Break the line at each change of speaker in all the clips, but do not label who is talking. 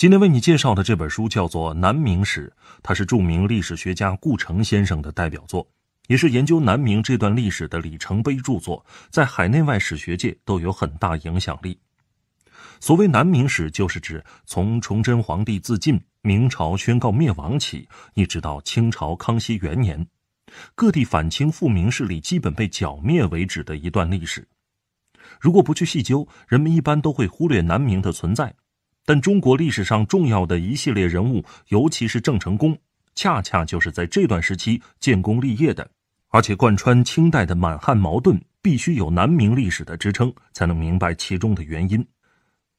今天为你介绍的这本书叫做《南明史》，它是著名历史学家顾城先生的代表作，也是研究南明这段历史的里程碑著作，在海内外史学界都有很大影响力。所谓南明史，就是指从崇祯皇帝自尽、明朝宣告灭亡起，一直到清朝康熙元年，各地反清复明势力基本被剿灭为止的一段历史。如果不去细究，人们一般都会忽略南明的存在。但中国历史上重要的一系列人物，尤其是郑成功，恰恰就是在这段时期建功立业的。而且，贯穿清代的满汉矛盾，必须有南明历史的支撑，才能明白其中的原因。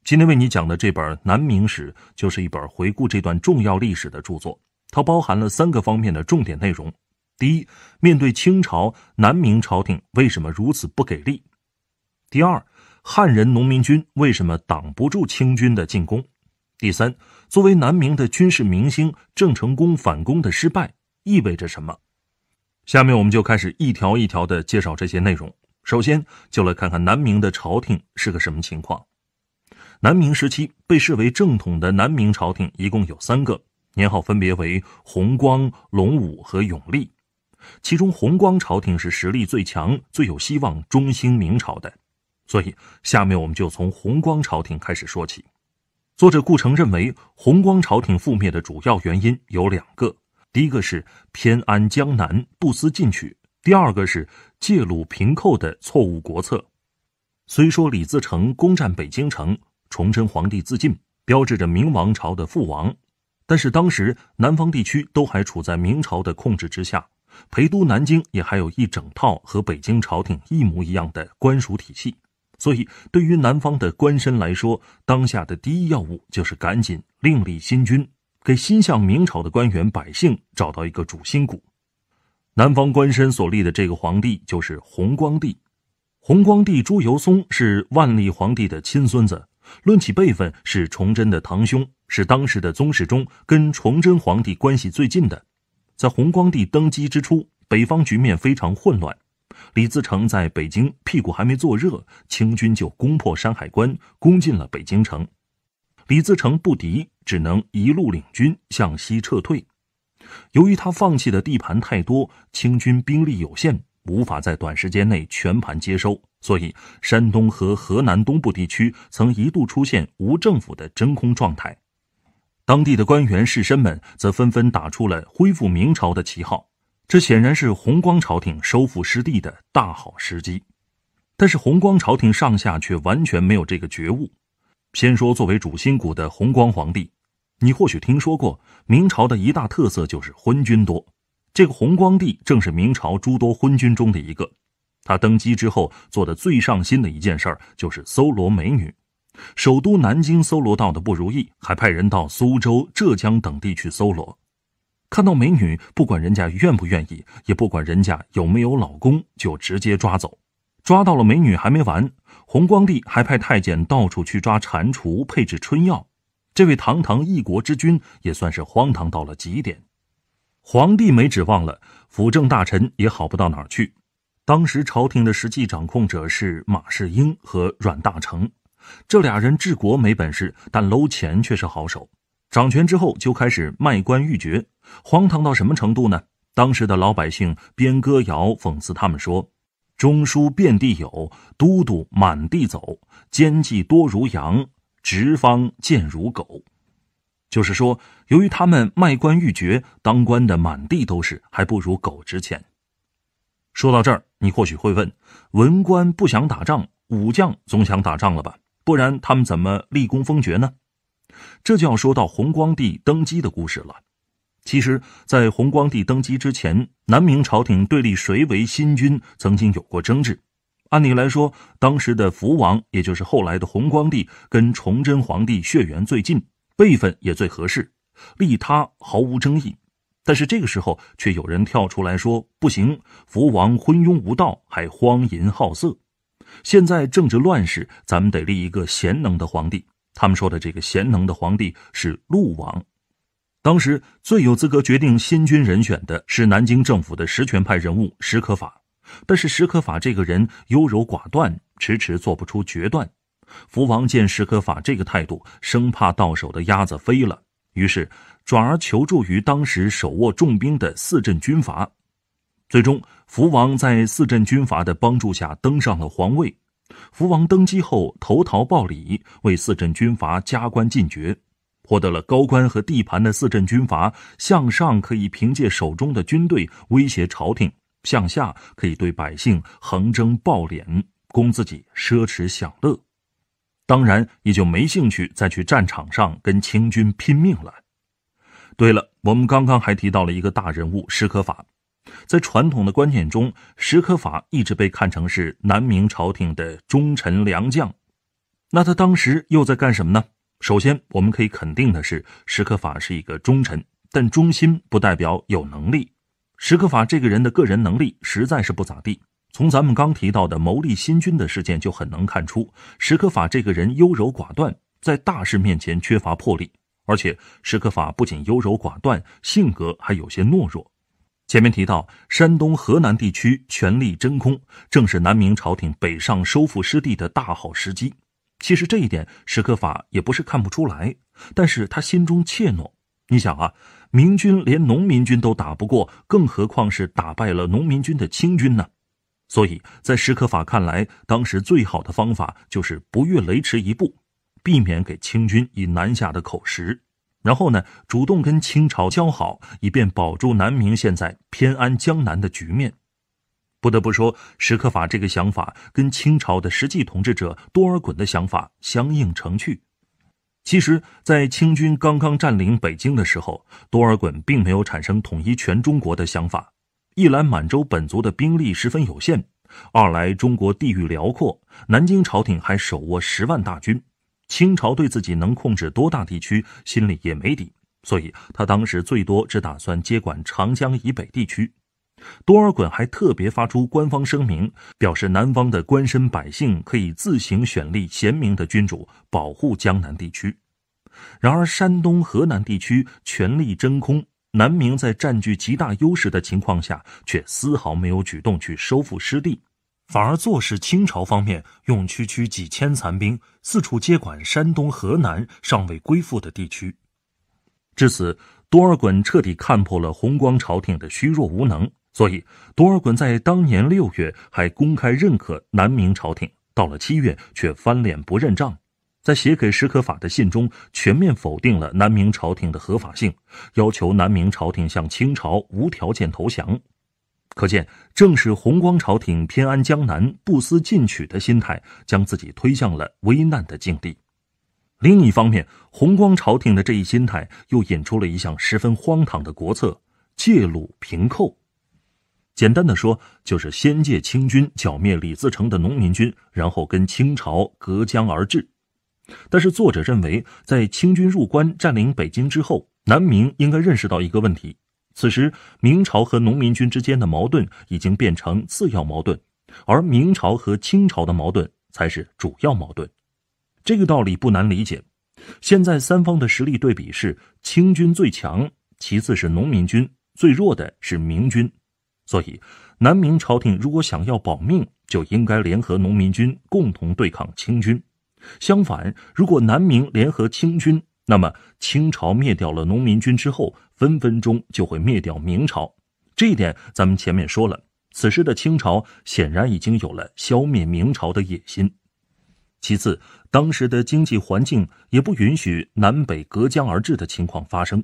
今天为你讲的这本《南明史》，就是一本回顾这段重要历史的著作。它包含了三个方面的重点内容：第一，面对清朝，南明朝廷为什么如此不给力？第二。汉人农民军为什么挡不住清军的进攻？第三，作为南明的军事明星郑成功反攻的失败意味着什么？下面我们就开始一条一条的介绍这些内容。首先，就来看看南明的朝廷是个什么情况。南明时期被视为正统的南明朝廷一共有三个，年号分别为弘光、隆武和永历，其中弘光朝廷是实力最强、最有希望中兴明朝的。所以，下面我们就从弘光朝廷开始说起。作者顾城认为，弘光朝廷覆灭的主要原因有两个：第一个是偏安江南，不思进取；第二个是借鲁平寇的错误国策。虽说李自成攻占北京城，崇祯皇帝自尽，标志着明王朝的覆亡，但是当时南方地区都还处在明朝的控制之下，陪都南京也还有一整套和北京朝廷一模一样的官署体系。所以，对于南方的官绅来说，当下的第一要务就是赶紧另立新君，给心向明朝的官员百姓找到一个主心骨。南方官绅所立的这个皇帝就是弘光帝。弘光帝朱由崧是万历皇帝的亲孙子，论起辈分是崇祯的堂兄，是当时的宗室中跟崇祯皇帝关系最近的。在弘光帝登基之初，北方局面非常混乱。李自成在北京屁股还没坐热，清军就攻破山海关，攻进了北京城。李自成不敌，只能一路领军向西撤退。由于他放弃的地盘太多，清军兵力有限，无法在短时间内全盘接收，所以山东和河南东部地区曾一度出现无政府的真空状态。当地的官员士绅们则纷纷打出了恢复明朝的旗号。这显然是弘光朝廷收复失地的大好时机，但是弘光朝廷上下却完全没有这个觉悟。先说作为主心骨的弘光皇帝，你或许听说过明朝的一大特色就是昏君多，这个弘光帝正是明朝诸多昏君中的一个。他登基之后做的最上心的一件事儿就是搜罗美女，首都南京搜罗到的不如意，还派人到苏州、浙江等地去搜罗。看到美女，不管人家愿不愿意，也不管人家有没有老公，就直接抓走。抓到了美女还没完，洪光帝还派太监到处去抓蟾蜍，配制春药。这位堂堂一国之君，也算是荒唐到了极点。皇帝没指望了，辅政大臣也好不到哪儿去。当时朝廷的实际掌控者是马士英和阮大铖，这俩人治国没本事，但搂钱却是好手。掌权之后就开始卖官鬻爵。荒唐到什么程度呢？当时的老百姓编歌谣讽刺他们说：“中书遍地有，都督满地走，奸计多如羊，直方贱如狗。”就是说，由于他们卖官鬻爵，当官的满地都是，还不如狗值钱。说到这儿，你或许会问：文官不想打仗，武将总想打仗了吧？不然他们怎么立功封爵呢？这就要说到弘光帝登基的故事了。其实，在弘光帝登基之前，南明朝廷对立谁为新君曾经有过争执。按理来说，当时的福王，也就是后来的弘光帝，跟崇祯皇帝血缘最近，辈分也最合适，立他毫无争议。但是这个时候，却有人跳出来说：“不行，福王昏庸无道，还荒淫好色。现在正值乱世，咱们得立一个贤能的皇帝。”他们说的这个贤能的皇帝是陆王。当时最有资格决定新军人选的是南京政府的实权派人物史可法，但是史可法这个人优柔寡断，迟迟做不出决断。福王见史可法这个态度，生怕到手的鸭子飞了，于是转而求助于当时手握重兵的四镇军阀。最终，福王在四镇军阀的帮助下登上了皇位。福王登基后，投桃报李，为四镇军阀加官进爵。获得了高官和地盘的四镇军阀，向上可以凭借手中的军队威胁朝廷，向下可以对百姓横征暴敛，供自己奢侈享乐，当然也就没兴趣再去战场上跟清军拼命了。对了，我们刚刚还提到了一个大人物史可法，在传统的观念中，史可法一直被看成是南明朝廷的忠臣良将，那他当时又在干什么呢？首先，我们可以肯定的是，史可法是一个忠臣，但忠心不代表有能力。史可法这个人的个人能力实在是不咋地。从咱们刚提到的谋立新君的事件就很能看出，史可法这个人优柔寡断，在大事面前缺乏魄力。而且，史可法不仅优柔寡断，性格还有些懦弱。前面提到，山东、河南地区权力真空，正是南明朝廷北上收复失地的大好时机。其实这一点史可法也不是看不出来，但是他心中怯懦。你想啊，明军连农民军都打不过，更何况是打败了农民军的清军呢？所以在史可法看来，当时最好的方法就是不越雷池一步，避免给清军以南下的口实，然后呢，主动跟清朝交好，以便保住南明现在偏安江南的局面。不得不说，史可法这个想法跟清朝的实际统治者多尔衮的想法相映成趣。其实，在清军刚刚占领北京的时候，多尔衮并没有产生统一全中国的想法。一来满洲本族的兵力十分有限，二来中国地域辽阔，南京朝廷还手握十万大军，清朝对自己能控制多大地区心里也没底，所以他当时最多只打算接管长江以北地区。多尔衮还特别发出官方声明，表示南方的官绅百姓可以自行选立贤明的君主，保护江南地区。然而，山东、河南地区权力真空，南明在占据极大优势的情况下，却丝毫没有举动去收复失地，反而坐视清朝方面用区区几千残兵四处接管山东、河南尚未归附的地区。至此，多尔衮彻底看破了弘光朝廷的虚弱无能。所以，多尔衮在当年六月还公开认可南明朝廷，到了七月却翻脸不认账，在写给史可法的信中全面否定了南明朝廷的合法性，要求南明朝廷向清朝无条件投降。可见，正是弘光朝廷偏安江南、不思进取的心态，将自己推向了危难的境地。另一方面，弘光朝廷的这一心态又引出了一项十分荒唐的国策——借鲁平寇。简单的说，就是先借清军剿灭李自成的农民军，然后跟清朝隔江而治。但是作者认为，在清军入关占领北京之后，南明应该认识到一个问题：此时明朝和农民军之间的矛盾已经变成次要矛盾，而明朝和清朝的矛盾才是主要矛盾。这个道理不难理解。现在三方的实力对比是：清军最强，其次是农民军，最弱的是明军。所以，南明朝廷如果想要保命，就应该联合农民军共同对抗清军。相反，如果南明联合清军，那么清朝灭掉了农民军之后，分分钟就会灭掉明朝。这一点咱们前面说了。此时的清朝显然已经有了消灭明朝的野心。其次，当时的经济环境也不允许南北隔江而治的情况发生。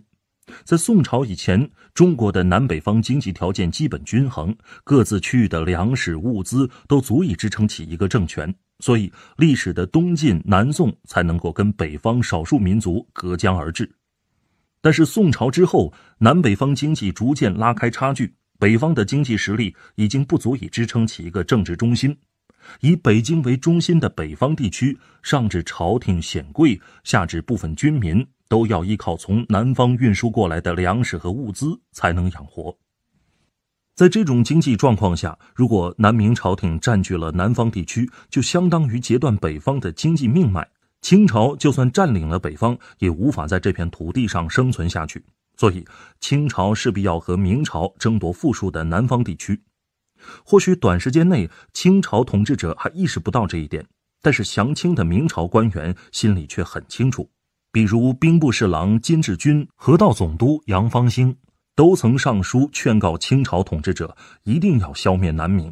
在宋朝以前，中国的南北方经济条件基本均衡，各自区域的粮食物资都足以支撑起一个政权，所以历史的东晋、南宋才能够跟北方少数民族隔江而治。但是宋朝之后，南北方经济逐渐拉开差距，北方的经济实力已经不足以支撑起一个政治中心，以北京为中心的北方地区，上至朝廷显贵，下至部分军民。都要依靠从南方运输过来的粮食和物资才能养活。在这种经济状况下，如果南明朝廷占据了南方地区，就相当于截断北方的经济命脉。清朝就算占领了北方，也无法在这片土地上生存下去。所以，清朝势必要和明朝争夺富庶的南方地区。或许短时间内，清朝统治者还意识不到这一点，但是降清的明朝官员心里却很清楚。比如兵部侍郎金志军、河道总督杨方兴，都曾上书劝告清朝统治者一定要消灭南明。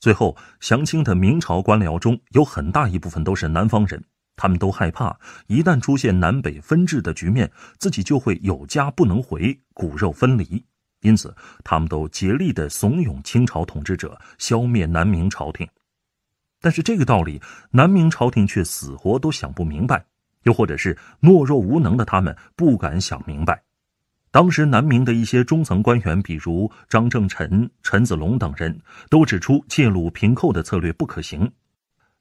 最后，降清的明朝官僚中有很大一部分都是南方人，他们都害怕一旦出现南北分治的局面，自己就会有家不能回、骨肉分离，因此他们都竭力地怂恿清朝统治者消灭南明朝廷。但是，这个道理南明朝廷却死活都想不明白。又或者是懦弱无能的他们不敢想明白。当时南明的一些中层官员，比如张正臣、陈子龙等人，都指出借鲁平寇的策略不可行。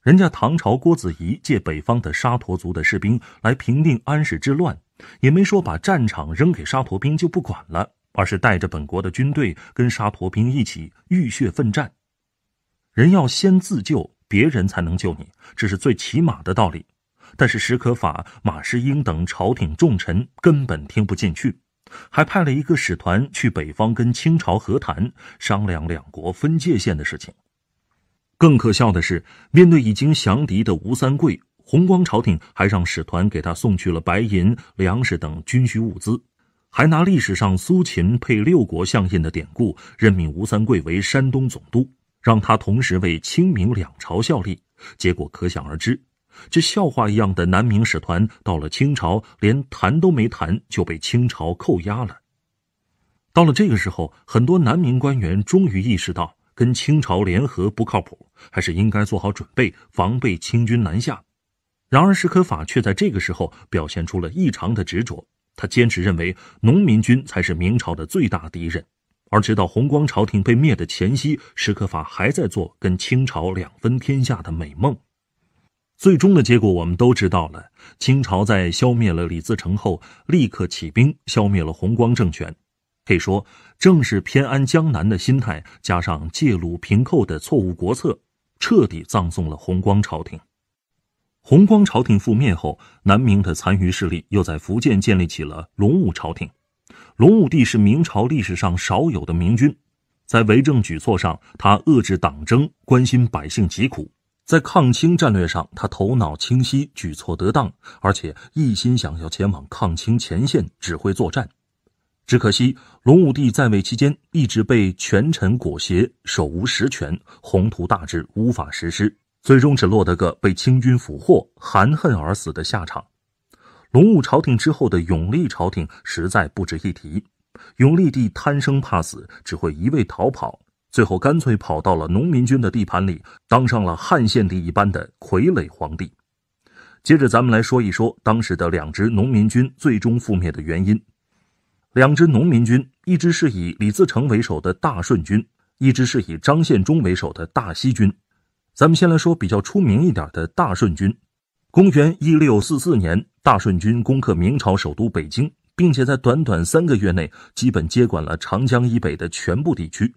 人家唐朝郭子仪借北方的沙陀族的士兵来平定安史之乱，也没说把战场扔给沙陀兵就不管了，而是带着本国的军队跟沙陀兵一起浴血奋战。人要先自救，别人才能救你，这是最起码的道理。但是史可法、马士英等朝廷重臣根本听不进去，还派了一个使团去北方跟清朝和谈，商量两国分界线的事情。更可笑的是，面对已经降敌的吴三桂，弘光朝廷还让使团给他送去了白银、粮食等军需物资，还拿历史上苏秦配六国相印的典故，任命吴三桂为山东总督，让他同时为清明两朝效力。结果可想而知。这笑话一样的南明使团到了清朝，连谈都没谈就被清朝扣押了。到了这个时候，很多南明官员终于意识到跟清朝联合不靠谱，还是应该做好准备防备清军南下。然而史可法却在这个时候表现出了异常的执着，他坚持认为农民军才是明朝的最大敌人。而直到弘光朝廷被灭的前夕，史可法还在做跟清朝两分天下的美梦。最终的结果我们都知道了。清朝在消灭了李自成后，立刻起兵消灭了弘光政权。可以说，正是偏安江南的心态加上借鲁平寇的错误国策，彻底葬送了弘光朝廷。弘光朝廷覆灭后，南明的残余势力又在福建建立起了隆武朝廷。隆武帝是明朝历史上少有的明君，在为政举措上，他遏制党争，关心百姓疾苦。在抗清战略上，他头脑清晰，举措得当，而且一心想要前往抗清前线指挥作战。只可惜，隆武帝在位期间一直被权臣裹挟，手无实权，宏图大志无法实施，最终只落得个被清军俘获、含恨而死的下场。隆武朝廷之后的永历朝廷实在不值一提，永历帝贪生怕死，只会一味逃跑。最后，干脆跑到了农民军的地盘里，当上了汉献帝一般的傀儡皇帝。接着，咱们来说一说当时的两支农民军最终覆灭的原因。两支农民军，一支是以李自成为首的大顺军，一支是以张献忠为首的大西军。咱们先来说比较出名一点的大顺军。公元一六四四年，大顺军攻克明朝首都北京，并且在短短三个月内，基本接管了长江以北的全部地区。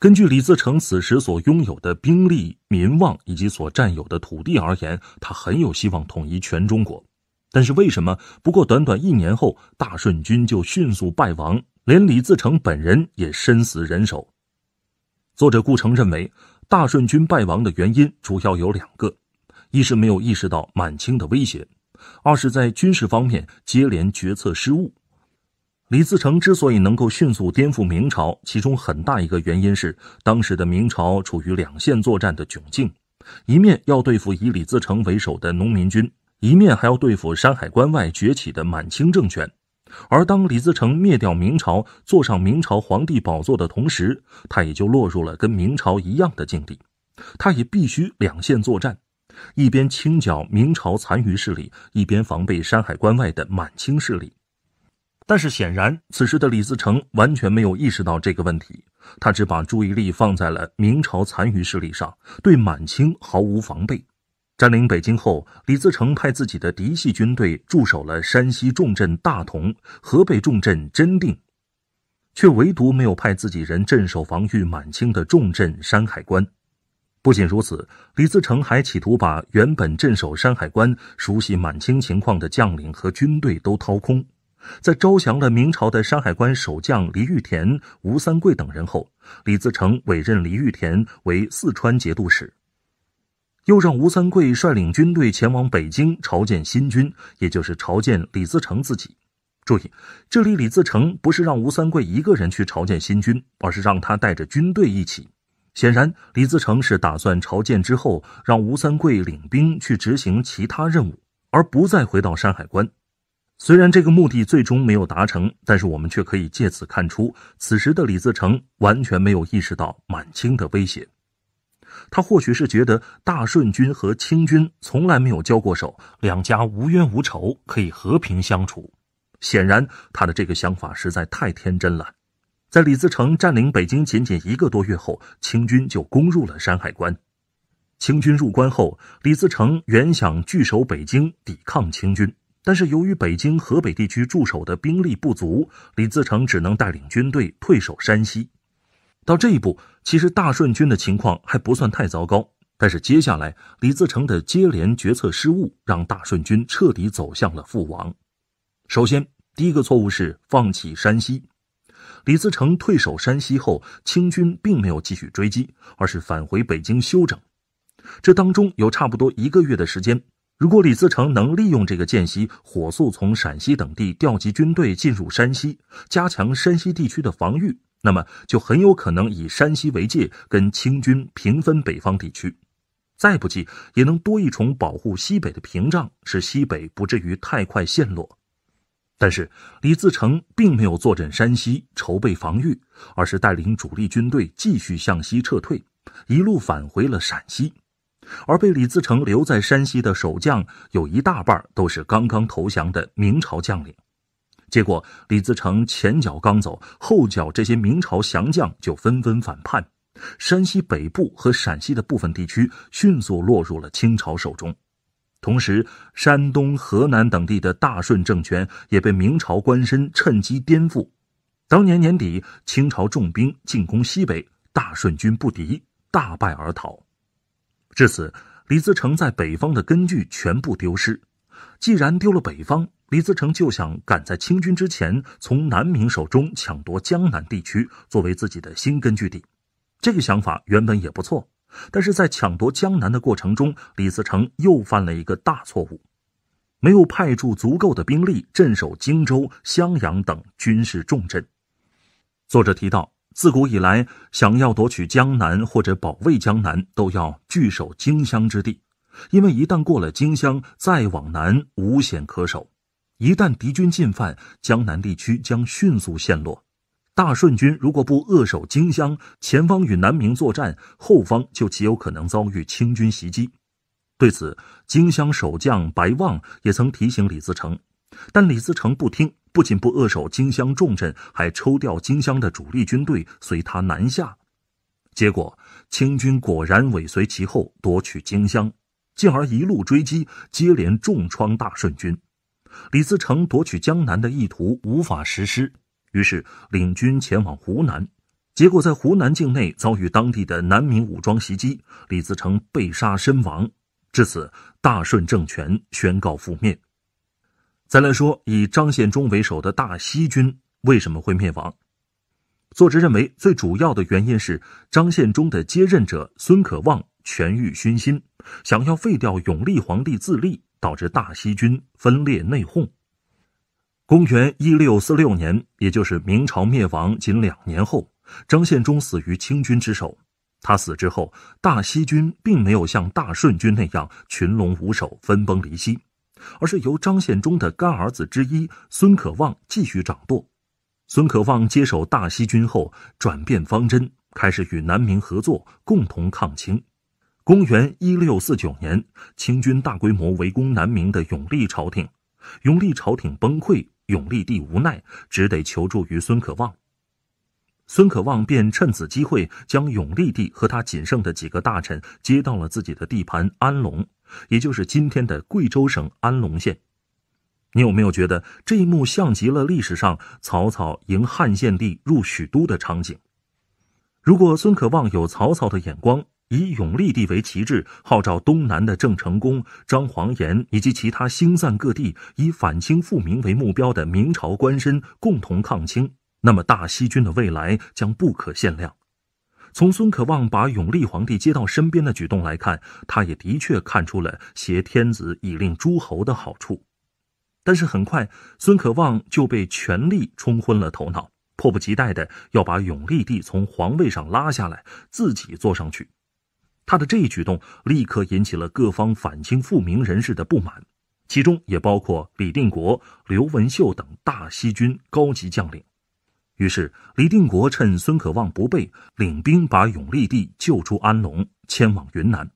根据李自成此时所拥有的兵力、民望以及所占有的土地而言，他很有希望统一全中国。但是，为什么不过短短一年后，大顺军就迅速败亡，连李自成本人也身死人手？作者顾城认为，大顺军败亡的原因主要有两个：一是没有意识到满清的威胁；二是在军事方面接连决策失误。李自成之所以能够迅速颠覆明朝，其中很大一个原因是，当时的明朝处于两线作战的窘境，一面要对付以李自成为首的农民军，一面还要对付山海关外崛起的满清政权。而当李自成灭掉明朝，坐上明朝皇帝宝座的同时，他也就落入了跟明朝一样的境地，他也必须两线作战，一边清剿明朝残余势力，一边防备山海关外的满清势力。但是显然，此时的李自成完全没有意识到这个问题，他只把注意力放在了明朝残余势力上，对满清毫无防备。占领北京后，李自成派自己的嫡系军队驻守了山西重镇大同、河北重镇真定，却唯独没有派自己人镇守防御满清的重镇山海关。不仅如此，李自成还企图把原本镇守山海关、熟悉满清情况的将领和军队都掏空。在招降了明朝的山海关守将李玉田、吴三桂等人后，李自成委任李玉田为四川节度使，又让吴三桂率领军队前往北京朝见新军，也就是朝见李自成自己。注意，这里李自成不是让吴三桂一个人去朝见新军，而是让他带着军队一起。显然，李自成是打算朝见之后，让吴三桂领兵去执行其他任务，而不再回到山海关。虽然这个目的最终没有达成，但是我们却可以借此看出，此时的李自成完全没有意识到满清的威胁。他或许是觉得大顺军和清军从来没有交过手，两家无冤无仇，可以和平相处。显然，他的这个想法实在太天真了。在李自成占领北京仅仅一个多月后，清军就攻入了山海关。清军入关后，李自成原想据守北京，抵抗清军。但是由于北京、河北地区驻守的兵力不足，李自成只能带领军队退守山西。到这一步，其实大顺军的情况还不算太糟糕。但是接下来，李自成的接连决策失误，让大顺军彻底走向了覆亡。首先，第一个错误是放弃山西。李自成退守山西后，清军并没有继续追击，而是返回北京休整。这当中有差不多一个月的时间。如果李自成能利用这个间隙，火速从陕西等地调集军队进入山西，加强山西地区的防御，那么就很有可能以山西为界，跟清军平分北方地区；再不济，也能多一重保护西北的屏障，使西北不至于太快陷落。但是，李自成并没有坐镇山西筹备防御，而是带领主力军队继续向西撤退，一路返回了陕西。而被李自成留在山西的守将有一大半都是刚刚投降的明朝将领，结果李自成前脚刚走，后脚这些明朝降将就纷纷反叛，山西北部和陕西的部分地区迅速落入了清朝手中，同时山东、河南等地的大顺政权也被明朝官绅趁机颠覆。当年年底，清朝重兵进攻西北，大顺军不敌，大败而逃。至此，李自成在北方的根据全部丢失。既然丢了北方，李自成就想赶在清军之前从南明手中抢夺江南地区作为自己的新根据地。这个想法原本也不错，但是在抢夺江南的过程中，李自成又犯了一个大错误，没有派驻足够的兵力镇守荆州、襄阳等军事重镇。作者提到。自古以来，想要夺取江南或者保卫江南，都要据守荆襄之地，因为一旦过了荆襄，再往南无险可守。一旦敌军进犯江南地区，将迅速陷落。大顺军如果不扼守荆襄，前方与南明作战，后方就极有可能遭遇清军袭击。对此，荆襄守将白望也曾提醒李自成，但李自成不听。不仅不扼守金乡重镇，还抽调金乡的主力军队随他南下，结果清军果然尾随其后夺取金乡，进而一路追击，接连重创大顺军。李自成夺取江南的意图无法实施，于是领军前往湖南，结果在湖南境内遭遇当地的南明武装袭击，李自成被杀身亡。至此，大顺政权宣告覆灭。再来说，以张献忠为首的大西军为什么会灭亡？作者认为，最主要的原因是张献忠的接任者孙可望权欲熏心，想要废掉永历皇帝自立，导致大西军分裂内讧。公元一六四六年，也就是明朝灭亡仅两年后，张献忠死于清军之手。他死之后，大西军并没有像大顺军那样群龙无首、分崩离析。而是由张献忠的干儿子之一孙可望继续掌舵。孙可望接手大西军后，转变方针，开始与南明合作，共同抗清。公元一六四九年，清军大规模围攻南明的永历朝廷，永历朝廷崩溃，永历帝无奈只得求助于孙可望。孙可望便趁此机会，将永历帝和他仅剩的几个大臣接到了自己的地盘安龙，也就是今天的贵州省安龙县。你有没有觉得这一幕像极了历史上曹操迎汉献帝入许都的场景？如果孙可望有曹操的眼光，以永历帝为旗帜，号召东南的郑成功、张煌岩以及其他星散各地以反清复明为目标的明朝官绅共同抗清。那么，大西军的未来将不可限量。从孙可望把永历皇帝接到身边的举动来看，他也的确看出了挟天子以令诸侯的好处。但是，很快孙可望就被权力冲昏了头脑，迫不及待的要把永历帝从皇位上拉下来，自己坐上去。他的这一举动立刻引起了各方反清复明人士的不满，其中也包括李定国、刘文秀等大西军高级将领。于是，李定国趁孙可望不备，领兵把永历帝救出安龙，迁往云南。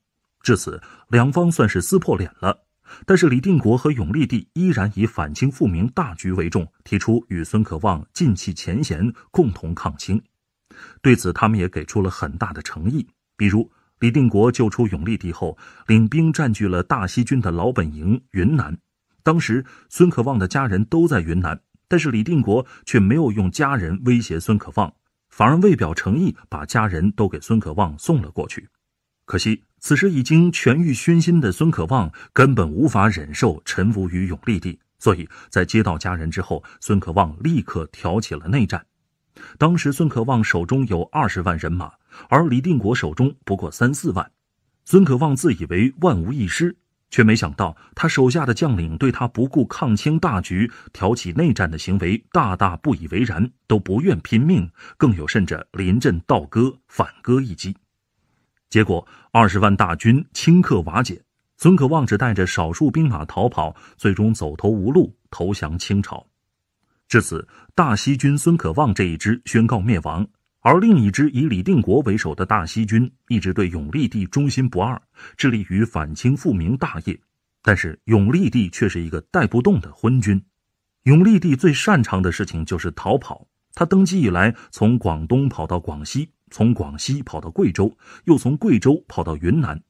至此，两方算是撕破脸了。但是，李定国和永历帝依然以反清复明大局为重，提出与孙可望尽弃前嫌，共同抗清。对此，他们也给出了很大的诚意。比如，李定国救出永历帝后，领兵占据了大西军的老本营云南。当时，孙可望的家人都在云南。但是李定国却没有用家人威胁孙可望，反而为表诚意，把家人都给孙可望送了过去。可惜此时已经权欲熏心的孙可望根本无法忍受臣服于永历帝，所以在接到家人之后，孙可望立刻挑起了内战。当时孙可望手中有二十万人马，而李定国手中不过三四万。孙可望自以为万无一失。却没想到，他手下的将领对他不顾抗清大局、挑起内战的行为大大不以为然，都不愿拼命，更有甚者临阵倒戈、反戈一击，结果二十万大军顷刻瓦解，孙可望只带着少数兵马逃跑，最终走投无路，投降清朝。至此，大西军孙可望这一支宣告灭亡。而另一支以李定国为首的大西军，一直对永历帝忠心不二，致力于反清复明大业。但是永历帝却是一个带不动的昏君。永历帝最擅长的事情就是逃跑。他登基以来，从广东跑到广西，从广西跑到贵州，又从贵州跑到云南。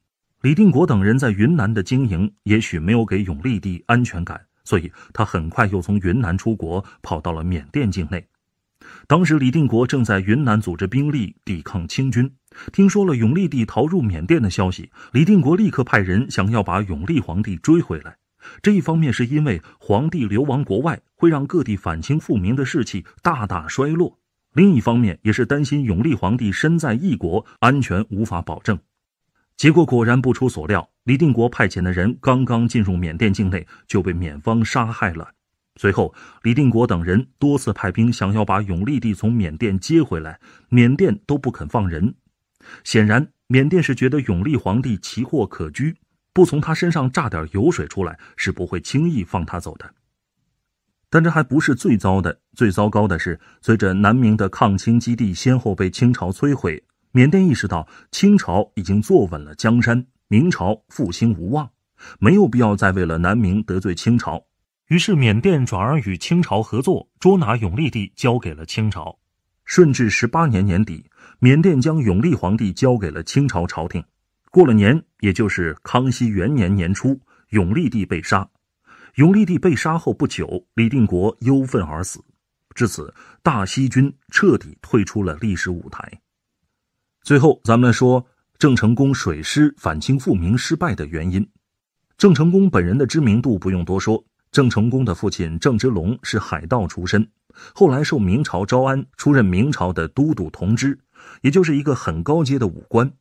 李定国等人在云南的经营，也许没有给永历帝安全感，所以他很快又从云南出国，跑到了缅甸境内。当时，李定国正在云南组织兵力抵抗清军。听说了永历帝逃入缅甸的消息，李定国立刻派人想要把永历皇帝追回来。这一方面是因为皇帝流亡国外会让各地反清复明的士气大大衰落，另一方面也是担心永历皇帝身在异国，安全无法保证。结果果然不出所料，李定国派遣的人刚刚进入缅甸境内，就被缅方杀害了。随后，李定国等人多次派兵，想要把永历帝从缅甸接回来，缅甸都不肯放人。显然，缅甸是觉得永历皇帝奇货可居，不从他身上榨点油水出来，是不会轻易放他走的。但这还不是最糟的，最糟糕的是，随着南明的抗清基地先后被清朝摧毁，缅甸意识到清朝已经坐稳了江山，明朝复兴无望，没有必要再为了南明得罪清朝。于是，缅甸转而与清朝合作，捉拿永历帝，交给了清朝。顺治十八年年底，缅甸将永历皇帝交给了清朝朝廷。过了年，也就是康熙元年年初，永历帝被杀。永历帝被杀后不久，李定国忧愤而死。至此，大西军彻底退出了历史舞台。最后，咱们说郑成功水师反清复明失败的原因。郑成功本人的知名度不用多说。郑成功的父亲郑芝龙是海盗出身，后来受明朝招安，出任明朝的都督同知，也就是一个很高阶的武官。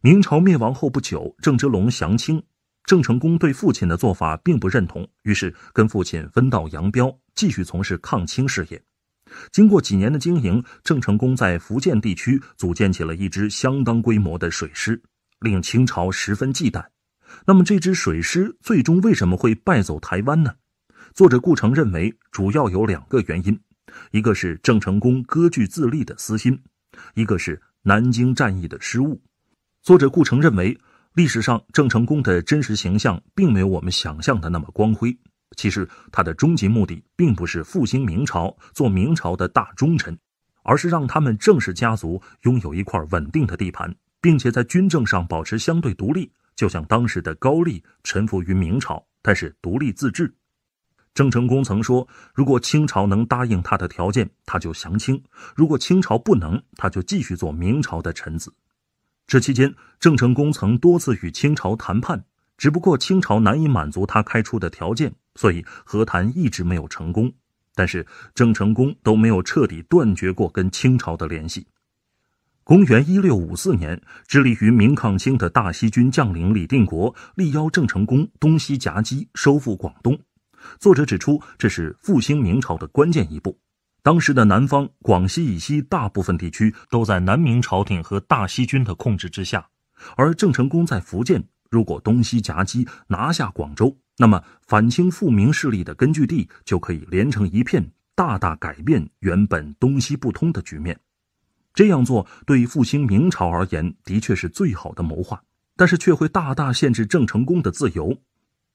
明朝灭亡后不久，郑芝龙降清。郑成功对父亲的做法并不认同，于是跟父亲分道扬镳，继续从事抗清事业。经过几年的经营，郑成功在福建地区组建起了一支相当规模的水师，令清朝十分忌惮。那么这只水师最终为什么会败走台湾呢？作者顾城认为主要有两个原因：一个是郑成功割据自立的私心，一个是南京战役的失误。作者顾城认为，历史上郑成功的真实形象并没有我们想象的那么光辉。其实他的终极目的并不是复兴明朝、做明朝的大忠臣，而是让他们郑氏家族拥有一块稳定的地盘，并且在军政上保持相对独立。就像当时的高丽臣服于明朝，但是独立自治。郑成功曾说，如果清朝能答应他的条件，他就降清；如果清朝不能，他就继续做明朝的臣子。这期间，郑成功曾多次与清朝谈判，只不过清朝难以满足他开出的条件，所以和谈一直没有成功。但是，郑成功都没有彻底断绝过跟清朝的联系。公元一六五四年，致力于明抗清的大西军将领李定国力邀郑成功东西夹击，收复广东。作者指出，这是复兴明朝的关键一步。当时的南方广西以西大部分地区都在南明朝廷和大西军的控制之下，而郑成功在福建，如果东西夹击拿下广州，那么反清复明势力的根据地就可以连成一片，大大改变原本东西不通的局面。这样做对复兴明朝而言，的确是最好的谋划，但是却会大大限制郑成功的自由，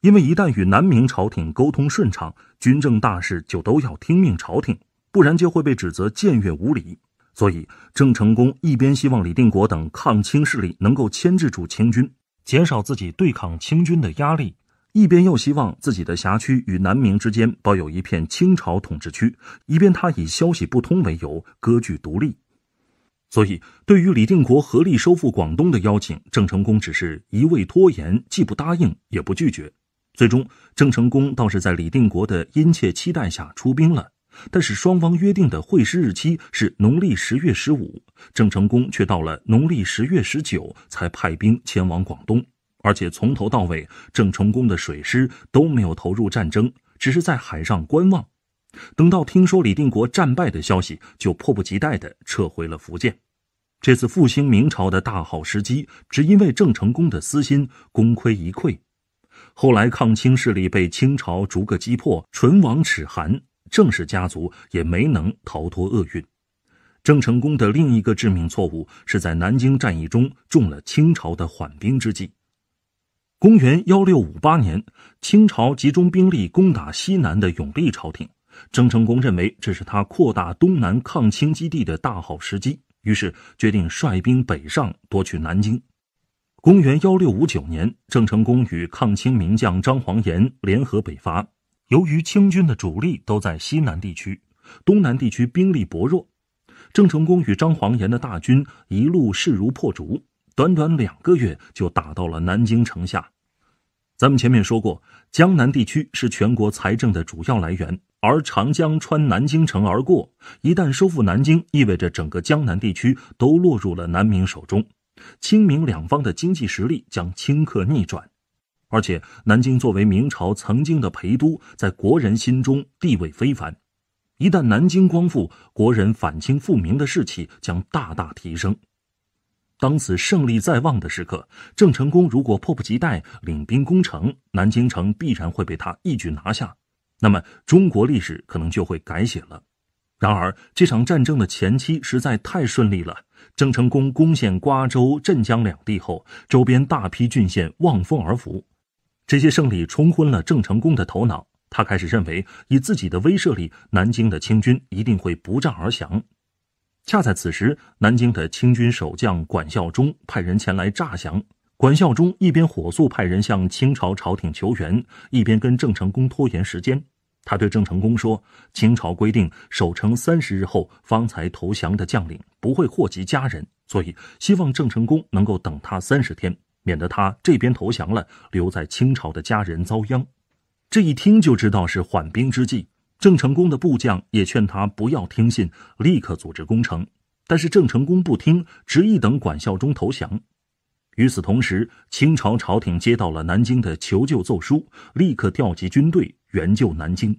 因为一旦与南明朝廷沟通顺畅，军政大事就都要听命朝廷，不然就会被指责僭越无礼。所以，郑成功一边希望李定国等抗清势力能够牵制住清军，减少自己对抗清军的压力，一边又希望自己的辖区与南明之间保有一片清朝统治区，以便他以消息不通为由割据独立。所以，对于李定国合力收复广东的邀请，郑成功只是一味拖延，既不答应，也不拒绝。最终，郑成功倒是在李定国的殷切期待下出兵了。但是，双方约定的会师日期是农历十月十五，郑成功却到了农历十月十九才派兵前往广东。而且，从头到尾，郑成功的水师都没有投入战争，只是在海上观望。等到听说李定国战败的消息，就迫不及待地撤回了福建。这次复兴明朝的大好时机，只因为郑成功的私心，功亏一篑。后来抗清势力被清朝逐个击破，唇亡齿寒，郑氏家族也没能逃脱厄运。郑成功的另一个致命错误，是在南京战役中中了清朝的缓兵之计。公元幺六五八年，清朝集中兵力攻打西南的永历朝廷，郑成功认为这是他扩大东南抗清基地的大好时机。于是决定率兵北上夺取南京。公元幺六五九年，郑成功与抗清名将张煌言联合北伐。由于清军的主力都在西南地区，东南地区兵力薄弱，郑成功与张煌言的大军一路势如破竹，短短两个月就打到了南京城下。咱们前面说过，江南地区是全国财政的主要来源。而长江穿南京城而过，一旦收复南京，意味着整个江南地区都落入了南明手中，清明两方的经济实力将顷刻逆转。而且南京作为明朝曾经的陪都，在国人心中地位非凡，一旦南京光复，国人反清复明的士气将大大提升。当此胜利在望的时刻，郑成功如果迫不及待领兵攻城，南京城必然会被他一举拿下。那么，中国历史可能就会改写了。然而，这场战争的前期实在太顺利了。郑成功攻陷瓜州、镇江两地后，周边大批郡县望风而服。这些胜利冲昏了郑成功的头脑，他开始认为以自己的威慑力，南京的清军一定会不战而降。恰在此时，南京的清军守将管孝忠派人前来诈降。管孝忠一边火速派人向清朝朝廷求援，一边跟郑成功拖延时间。他对郑成功说：“清朝规定，守城三十日后方才投降的将领不会祸及家人，所以希望郑成功能够等他三十天，免得他这边投降了，留在清朝的家人遭殃。”这一听就知道是缓兵之计。郑成功的部将也劝他不要听信，立刻组织攻城。但是郑成功不听，执意等管孝忠投降。与此同时，清朝朝廷接到了南京的求救奏书，立刻调集军队援救南京。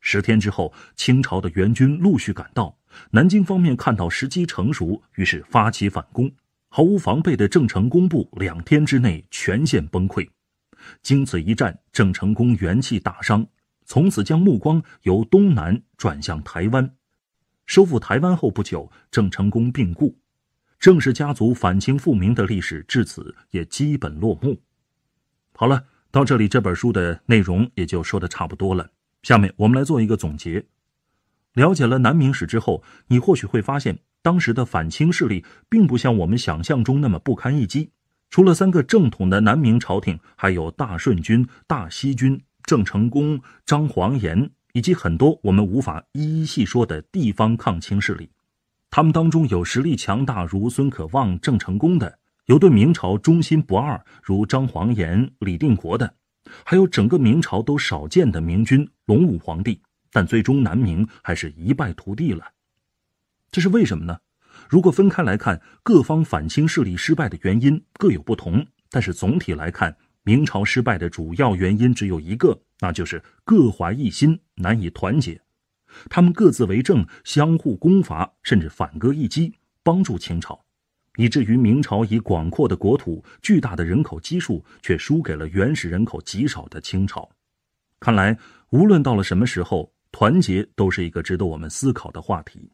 十天之后，清朝的援军陆续赶到。南京方面看到时机成熟，于是发起反攻。毫无防备的郑成功部两天之内全线崩溃。经此一战，郑成功元气大伤，从此将目光由东南转向台湾。收复台湾后不久，郑成功病故。郑氏家族反清复明的历史至此也基本落幕。好了，到这里这本书的内容也就说的差不多了。下面我们来做一个总结。了解了南明史之后，你或许会发现，当时的反清势力并不像我们想象中那么不堪一击。除了三个正统的南明朝廷，还有大顺军、大西军、郑成功、张煌言，以及很多我们无法一一细说的地方抗清势力。他们当中有实力强大如孙可望、郑成功的，有对明朝忠心不二如张煌言、李定国的，还有整个明朝都少见的明君隆武皇帝。但最终南明还是一败涂地了，这是为什么呢？如果分开来看，各方反清势力失败的原因各有不同，但是总体来看，明朝失败的主要原因只有一个，那就是各怀一心，难以团结。他们各自为政，相互攻伐，甚至反戈一击，帮助清朝，以至于明朝以广阔的国土、巨大的人口基数，却输给了原始人口极少的清朝。看来，无论到了什么时候，团结都是一个值得我们思考的话题。